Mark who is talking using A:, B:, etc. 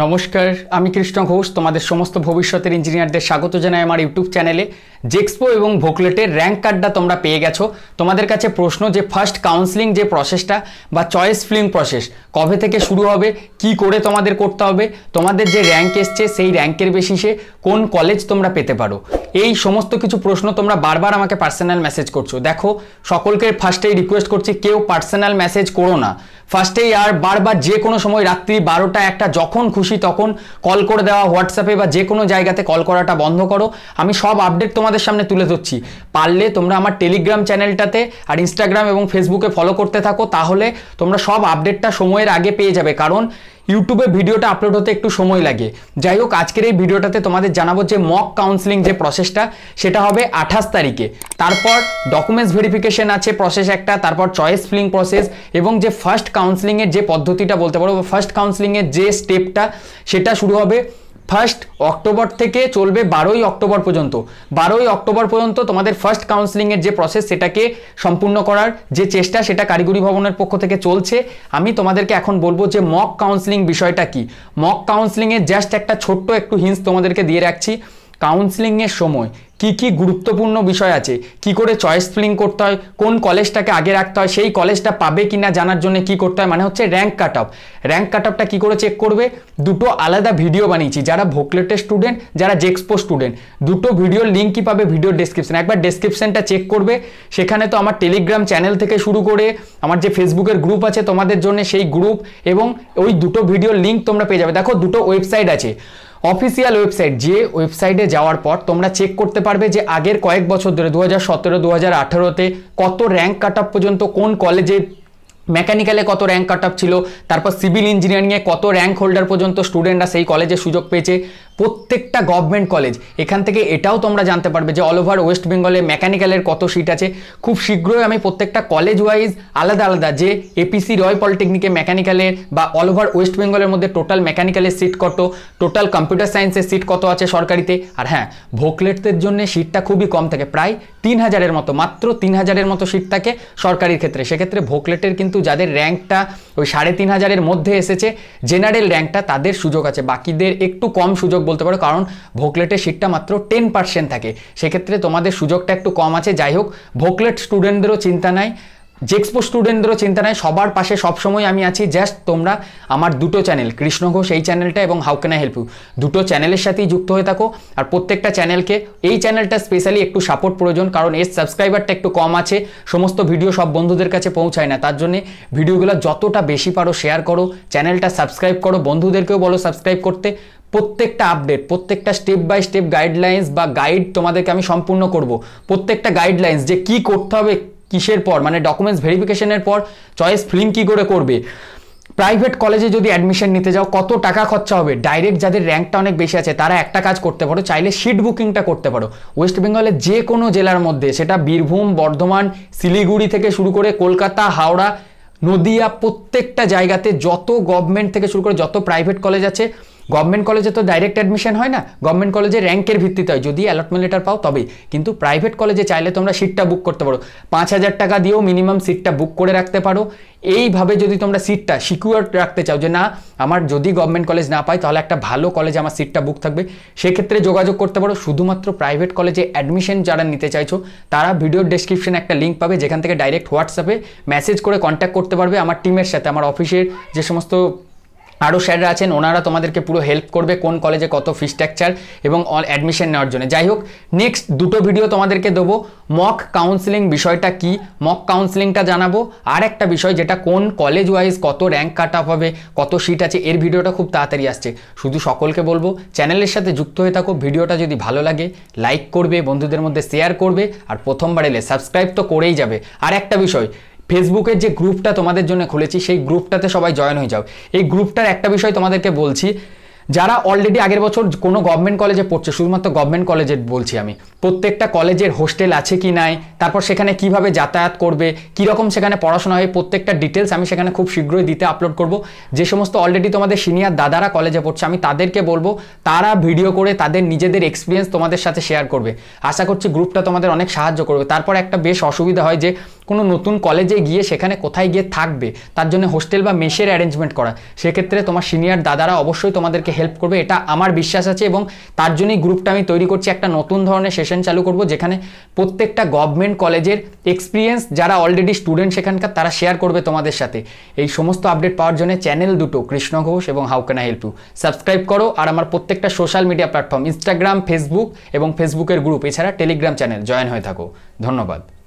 A: নমস্কার আমি কৃষ্ণ ঘোষ তোমাদের সমস্ত ভবিষ্যতের ইঞ্জিনিয়ারদের স্বাগত জানাই আমার ইউটিউব চ্যানেলে জেক্সপো এবং ভোকলেটের র্যাঙ্ক কার্ডটা তোমরা পেয়ে গেছো তোমাদের কাছে প্রশ্ন যে ফার্স্ট কাউন্সিলিং যে প্রসেসটা বা চয়েস ফিলিং প্রসেস কবে থেকে শুরু হবে কি করে তোমাদের করতে হবে তোমাদের যে র্যাঙ্ক এসছে সেই র্যাঙ্কের বেসিসে কোন কলেজ তোমরা পেতে পারো এই সমস্ত কিছু প্রশ্ন তোমরা বারবার আমাকে পার্সোনাল মেসেজ করছো দেখো সকলকে ফার্স্টেই রিকোয়েস্ট করছি কেউ পার্সোনাল মেসেজ করো না ফার্স্টেই আর বারবার যে কোনো সময় রাত্রি বারোটা একটা যখন খুশি তখন কল করে দেওয়া হোয়াটসঅ্যাপে বা যে কোনো জায়গাতে কল করাটা বন্ধ করো আমি সব আপডেট তোমাদের সামনে তুলে ধরছি পারলে তোমরা আমার টেলিগ্রাম চ্যানেলটাতে আর ইনস্টাগ্রাম এবং ফেসবুকে ফলো করতে থাকো তাহলে তোমরা সব আপডেটটা সময়ের আগে পেয়ে যাবে কারণ ইউটিউবে ভিডিওটা আপলোড হতে একটু সময় লাগে যাই হোক আজকের এই ভিডিওটাতে তোমাদের জানাবো যে মক কাউন্সিলিং যে প্রসেসটা সেটা হবে আঠাশ তারিখে তারপর ডকুমেন্টস ভেরিফিকেশন আছে প্রসেস একটা তারপর চয়েস ফিলিং প্রসেস এবং যে ফার্স্ট কাউন্সিলিংয়ের যে পদ্ধতিটা বলতে পারো ফার্স্ট কাউন্সিলিংয়ের যে স্টেপটা সেটা শুরু হবে ফার্স্ট অক্টোবর থেকে চলবে বারোই অক্টোবর পর্যন্ত বারোই অক্টোবর পর্যন্ত তোমাদের ফার্স্ট কাউন্সিলিংয়ের যে প্রসেস সেটাকে সম্পূর্ণ করার যে চেষ্টা সেটা কারিগরি ভবনের পক্ষ থেকে চলছে আমি তোমাদেরকে এখন বলবো যে মক কাউন্সিলিং বিষয়টা কি মক কাউন্সিলিংয়ের জাস্ট একটা ছোট্ট একটু হিন্স তোমাদেরকে দিয়ে রাখছি কাউন্সিলিংয়ের সময় কি কি গুরুত্বপূর্ণ বিষয় আছে কি করে চয়েস ফিলিং করতে হয় কোন কলেজটাকে আগে রাখতে হয় সেই কলেজটা পাবে কি না জানার জন্য কি করতে হয় মানে হচ্ছে rank cut off rank cut অফটা কী করে চেক করবে দুটো আলাদা ভিডিও বানিয়েছি যারা ভোকলেটের স্টুডেন্ট যারা জেক্সপো স্টুডেন্ট দুটো ভিডিওর লিঙ্ক কী পাবে ভিডিও ডেসক্রিপশন একবার ডেসক্রিপশনটা চেক করবে সেখানে তো আমার টেলিগ্রাম চ্যানেল থেকে শুরু করে আমার যে ফেসবুকের গ্রুপ আছে তোমাদের জন্য সেই গ্রুপ এবং ওই দুটো ভিডিওর লিঙ্ক তোমরা পেয়ে যাবে দেখো দুটো ওয়েবসাইট আছে অফিসিয়াল ওয়েবসাইট যে ওয়েবসাইটে যাওয়ার পর তোমরা চেক করতে পারবে যে আগের কয়েক বছর ধরে দু হাজার সতেরো দু হাজার আঠেরোতে কত র্যাঙ্ক কাট পর্যন্ত কোন কলেজে মেকানিক্যালে কত র্যাঙ্ক কাট ছিল তারপর সিভিল ইঞ্জিনিয়ারিংয়ে কত র্যাঙ্ক হোল্ডার পর্যন্ত স্টুডেন্টরা সেই কলেজে সুযোগ পেয়েছে প্রত্যেকটা গভর্নমেন্ট কলেজ এখান থেকে এটাও তোমরা জানতে পারবে যে অল ওভার ওয়েস্ট বেঙ্গলে মেকানিক্যালের কত সিট আছে খুব শীঘ্রই আমি প্রত্যেকটা কলেজ ওয়াইজ আলাদা আলাদা যে এপিসি রয় পলিটেকনিকে মেকানিক্যালের বা অল ওভার ওয়েস্ট বেঙ্গলের মধ্যে টোটাল মেকানিক্যালের সিট কত টোটাল কম্পিউটার সায়েন্সের সিট কত আছে সরকারিতে আর হ্যাঁ ভোকলেটদের জন্য সিটটা খুবই কম থাকে প্রায় তিন হাজারের মতো মাত্র তিন হাজারের মতো সিট থাকে সরকারির ক্ষেত্রে সেক্ষেত্রে ভোকলেটের কিন্তু যাদের র্যাঙ্কটা ওই সাড়ে তিন হাজারের মধ্যে এসেছে জেনারেল র্যাঙ্কটা তাদের সুযোগ আছে বাকিদের একটু কম সুযোগ বলতে পারো কারণ ভোকলেটের সিটটা মাত্র টেন পার্সেন্ট থাকে সেক্ষেত্রে তোমাদের সুযোগটা একটু কম আছে যাই হোক ভোকলেট স্টুডেন্টদেরও চিন্তা নাই জেক্সপো স্টুডেন্টদেরও চিন্তা নাই সবার পাশে সবসময় আমি আছি জাস্ট তোমরা আমার দুটো চ্যানেল কৃষ্ণ ঘোষ এই চ্যানেলটা এবং how can I help you দুটো চ্যানেলের সাথেই যুক্ত হয়ে থাকো আর প্রত্যেকটা চ্যানেলকে এই চ্যানেলটা স্পেশালি একটু সাপোর্ট প্রয়োজন কারণ এর সাবস্ক্রাইবারটা একটু কম আছে সমস্ত ভিডিও সব বন্ধুদের কাছে পৌঁছায় না তার জন্যে ভিডিওগুলো যতটা বেশি পারো শেয়ার করো চ্যানেলটা সাবস্ক্রাইব করো বন্ধুদেরকেও বলো সাবস্ক্রাইব করতে প্রত্যেকটা আপডেট প্রত্যেকটা স্টেপ বাই স্টেপ গাইডলাইন্স বা গাইড তোমাদেরকে আমি সম্পূর্ণ করব প্রত্যেকটা গাইডলাইন্স যে কি করতে হবে কিসের পর মানে ডকুমেন্টস ভেরিফিকেশনের পর চয়েস ফিলিং কী করে করবে প্রাইভেট কলেজে যদি অ্যাডমিশন নিতে যাও কত টাকা খরচা হবে ডাইরেক্ট যাদের র্যাঙ্কটা অনেক বেশি আছে তারা একটা কাজ করতে পারো চাইলে সিট বুকিংটা করতে পারো ওয়েস্ট বেঙ্গলের যে কোনো জেলার মধ্যে সেটা বীরভূম বর্ধমান শিলিগুড়ি থেকে শুরু করে কলকাতা হাওড়া নদিয়া প্রত্যেকটা জায়গাতে যত গভর্নমেন্ট থেকে শুরু করে যত প্রাইভেট কলেজ আছে গভর্নমেন্ট কলেজে তো ডাইরেক্ট অ্যাডমিশন হয় না গভর্নমেন্ট কলেজে র্যাঙ্কের ভিত্তিতে হয় যদি অ্যালটমেন্ট লেটার পাও তবেই কিন্তু প্রাইভেট কলেজে চাইলে তোমরা সিটটা বুক করতে পারো পাঁচ হাজার টাকা দিয়েও মিনিমাম সিটটা বুক করে রাখতে পারো এইভাবে যদি তোমরা সিটটা সিকিউর রাখতে চাও যে না আমার যদি গভর্নমেন্ট কলেজ না পাই তাহলে একটা ভালো কলেজে আমার সিটটা বুক থাকবে সেক্ষেত্রে যোগাযোগ করতে পারো শুধুমাত্র প্রাইভেট কলেজে অ্যাডমিশন যারা নিতে চাইছো তারা ভিডিওর ডেসক্রিপশনে একটা লিঙ্ক পাবে যেখান থেকে ডাইরেক্ট হোয়াটসঅ্যাপে মেসেজ করে কন্ট্যাক্ট করতে পারবে আমার টিমের সাথে আমার অফিসের যে সমস্ত আরও স্যাররা আছেন ওনারা তোমাদেরকে পুরো হেল্প করবে কোন কলেজে কত ফি স্ট্রাকচার এবং অ্যাডমিশন নেওয়ার জন্য যাই হোক নেক্সট দুটো ভিডিও তোমাদেরকে দেবো মক কাউন্সিলিং বিষয়টা কি মক কাউন্সিলিংটা জানাবো আর একটা বিষয় যেটা কোন কলেজ ওয়াইজ কত র্যাঙ্ক কাট আপ হবে কত সিট আছে এর ভিডিওটা খুব তাড়াতাড়ি আসছে শুধু সকলকে বলবো চ্যানেলের সাথে যুক্ত হয়ে থাকো ভিডিওটা যদি ভালো লাগে লাইক করবে বন্ধুদের মধ্যে শেয়ার করবে আর প্রথমবার এলে সাবস্ক্রাইব তো করেই যাবে আর একটা বিষয় ফেসবুকের যে গ্রুপটা তোমাদের জন্য খুলেছি সেই গ্রুপটাতে সবাই জয়েন হয়ে যাও এই গ্রুপটার একটা বিষয় তোমাদেরকে বলছি যারা অলরেডি আগের বছর কোনো গভর্নমেন্ট কলেজে পড়ছে শুধুমাত্র গভর্নমেন্ট কলেজে বলছি আমি প্রত্যেকটা কলেজের হোস্টেল আছে কি নাই তারপর সেখানে কিভাবে যাতায়াত করবে কীরকম সেখানে পড়াশোনা হয় প্রত্যেকটা ডিটেলস আমি সেখানে খুব শীঘ্রই দিতে আপলোড করব যে সমস্ত অলরেডি তোমাদের সিনিয়র দাদারা কলেজে পড়ছে আমি তাদেরকে বলবো তারা ভিডিও করে তাদের নিজেদের এক্সপিরিয়েন্স তোমাদের সাথে শেয়ার করবে আশা করছি গ্রুপটা তোমাদের অনেক সাহায্য করবে তারপর একটা বেশ অসুবিধা হয় যে কোনো নতুন কলেজে গিয়ে সেখানে কোথায় গিয়ে থাকবে তার জন্য হোস্টেল বা মেসের অ্যারেঞ্জমেন্ট করা সেক্ষেত্রে তোমার সিনিয়র দাদারা অবশ্যই তোমাদেরকে হেল্প করবে এটা আমার বিশ্বাস আছে এবং তার জন্যই গ্রুপটা আমি তৈরি করছি একটা নতুন ধরনের সেশন চালু করব যেখানে প্রত্যেকটা গভর্নমেন্ট কলেজের এক্সপিরিয়েন্স যারা অলরেডি স্টুডেন্ট সেখানকার তারা শেয়ার করবে তোমাদের সাথে এই সমস্ত আপডেট পাওয়ার জন্য চ্যানেল দুটো কৃষ্ণ ঘোষ এবং how can I help you subscribe করো আর আমার প্রত্যেকটা social media platform Instagram Facebook এবং ফেসবুকের গ্রুপ এছাড়া টেলিগ্রাম চ্যানেল জয়েন হয়ে থাকো ধন্যবাদ